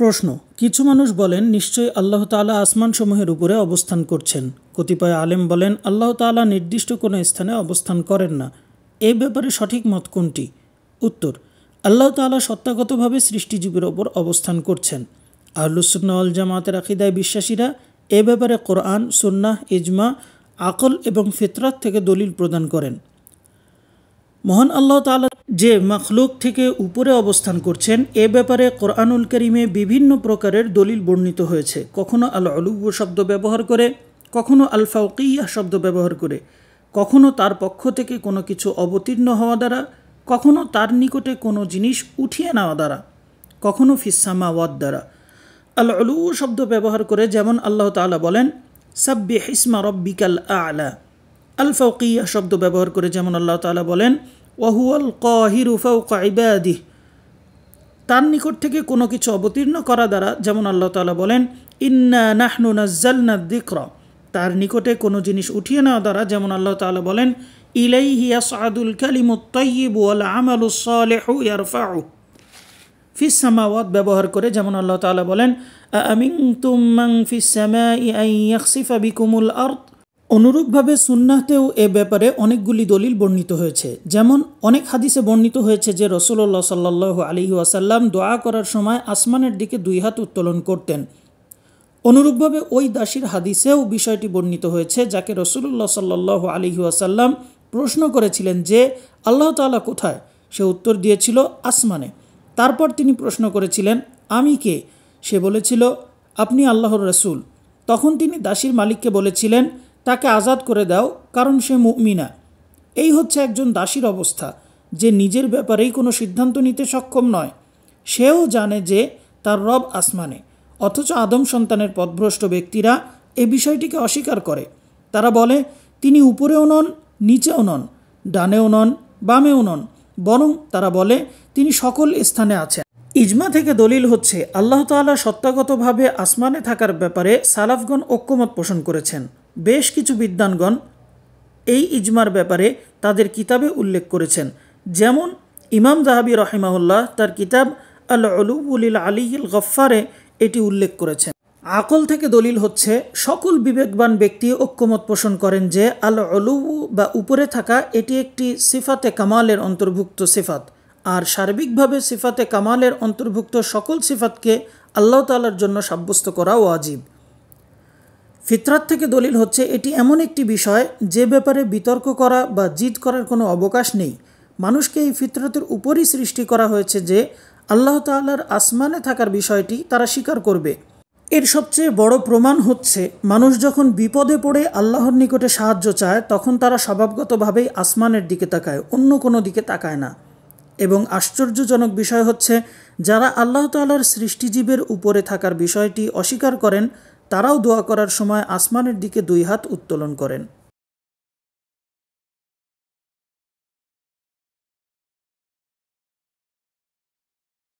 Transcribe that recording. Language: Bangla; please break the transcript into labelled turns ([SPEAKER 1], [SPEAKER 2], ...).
[SPEAKER 1] প্রশ্ন কিছু মানুষ বলেন নিশ্চয়ই আল্লাহ তালা আসমানসমূহের উপরে অবস্থান করছেন কতিপয় আলেম বলেন আল্লাহ তালা নির্দিষ্ট কোনো স্থানে অবস্থান করেন না এ ব্যাপারে সঠিক মত কোনটি উত্তর আল্লাহ তালা সত্তাগতভাবে সৃষ্টিজীবীর ওপর অবস্থান করছেন আহলুসুল্নাউল জামাতের আকিদায় বিশ্বাসীরা এ ব্যাপারে কোরআন সুন্নাহ ইজমা আকল এবং ফিতরাত থেকে দলিল প্রদান করেন মহান আল্লাহ তালা যে মখলুক থেকে উপরে অবস্থান করছেন এ ব্যাপারে কোরআনুল করিমে বিভিন্ন প্রকারের দলিল বর্ণিত হয়েছে কখনো আল অলুব্য শব্দ ব্যবহার করে কখনো আল ফাউকিয়া শব্দ ব্যবহার করে কখনো তার পক্ষ থেকে কোনো কিছু অবতীর্ণ হওয়া দ্বারা কখনো তার নিকটে কোনো জিনিস উঠিয়ে নেওয়া দ্বারা কখনো ওয়াদ দ্বারা আল অলু শব্দ ব্যবহার করে যেমন আল্লাহ তালা বলেন সাব্বে হিসমা রব্বিকাল আলা আল ফাউকিয়া শব্দ ব্যবহার করে যেমন আল্লাহ তালা বলেন ওয়াহুয়াল কহিরু ফৌক ইবাদি তার নিকট থেকে কোনো কিছু অবতীর্ণ করা দ্বারা যেমন আল্লাহ তালা বলেন ইন্না নাহনু নাজ্জালনা দিক্র তার নিকটে কোনো জিনিস উঠিয়ে নেওয়া দ্বারা যেমন আল্লাহ তালা বলেন ইলাই হিয়াস আদুল কালিমুত্তয়িব ওয়াল আমালুসলেহু ইয়ারফাউ ফিসামাওয়াত ব্যবহার করে যেমন আল্লাহ তালা বলেন আমিং তুম্মাং ফিসামা ইয়াই ইয়াকসিফা বিকুমুল আর্থ অনুরূপভাবে সুন্নাহতেও এ ব্যাপারে অনেকগুলি দলিল বর্ণিত হয়েছে যেমন অনেক হাদিসে বর্ণিত হয়েছে যে রসুল্লাহ সাল্লাহ আলী ওয়াসাল্লাম দোয়া করার সময় আসমানের দিকে দুই হাত উত্তোলন করতেন অনুরূপভাবে ওই দাসীর হাদিসেও বিষয়টি বর্ণিত হয়েছে যাকে রসুল্লাহ সাল্লাহ আলী ওয়াসাল্লাম প্রশ্ন করেছিলেন যে আল্লাহ তালা কোথায় সে উত্তর দিয়েছিল আসমানে তারপর তিনি প্রশ্ন করেছিলেন আমি কে সে বলেছিল আপনি আল্লাহর রসুল তখন তিনি দাসীর মালিককে বলেছিলেন তাকে আজাদ করে দাও কারণ সে মুমিনা এই হচ্ছে একজন দাসীর অবস্থা যে নিজের ব্যাপারেই কোনো সিদ্ধান্ত নিতে সক্ষম নয় সেও জানে যে তার রব আসমানে অথচ আদম সন্তানের পদভ্রষ্ট ব্যক্তিরা এ বিষয়টিকে অস্বীকার করে তারা বলে তিনি উপরেও নন নিচেও নন ডানেও নন বামেও নন বরং তারা বলে তিনি সকল স্থানে আছেন ইজমা থেকে দলিল হচ্ছে আল্লাহ তালা সত্তাগতভাবে আসমানে থাকার ব্যাপারে সালাফগণ ঐক্যমত পোষণ করেছেন বেশ কিছু বিদ্বানগণ এই ইজমার ব্যাপারে তাদের কিতাবে উল্লেখ করেছেন যেমন ইমাম জাহাবি রহিমাউল্লাহ তার কিতাব আল অলুবুল আলিল গফ্ফারে এটি উল্লেখ করেছেন আকল থেকে দলিল হচ্ছে সকল বিবেকবান ব্যক্তি ঐক্যমত পোষণ করেন যে আল অলুবু বা উপরে থাকা এটি একটি সিফাতে কামালের অন্তর্ভুক্ত সিফাত আর সার্বিকভাবে সিফাতে কামালের অন্তর্ভুক্ত সকল সিফাতকে আল্লাহ তালার জন্য সাব্যস্ত করাও আজীব ফিতরাত থেকে দলিল হচ্ছে এটি এমন একটি বিষয় যে ব্যাপারে বিতর্ক করা বা জিদ করার কোনো অবকাশ নেই মানুষকে এই ফিতরতের উপরই সৃষ্টি করা হয়েছে যে আল্লাহ তাল্লার আসমানে থাকার বিষয়টি তারা স্বীকার করবে এর সবচেয়ে বড় প্রমাণ হচ্ছে মানুষ যখন বিপদে পড়ে আল্লাহর নিকটে সাহায্য চায় তখন তারা স্বভাবগতভাবেই আসমানের দিকে তাকায় অন্য কোনো দিকে তাকায় না এবং আশ্চর্যজনক বিষয় হচ্ছে যারা আল্লাহ তাল্লার সৃষ্টিজীবের উপরে থাকার বিষয়টি অস্বীকার করেন তারাও দোয়া করার সময় আসমানের দিকে দুই হাত উত্তোলন করেন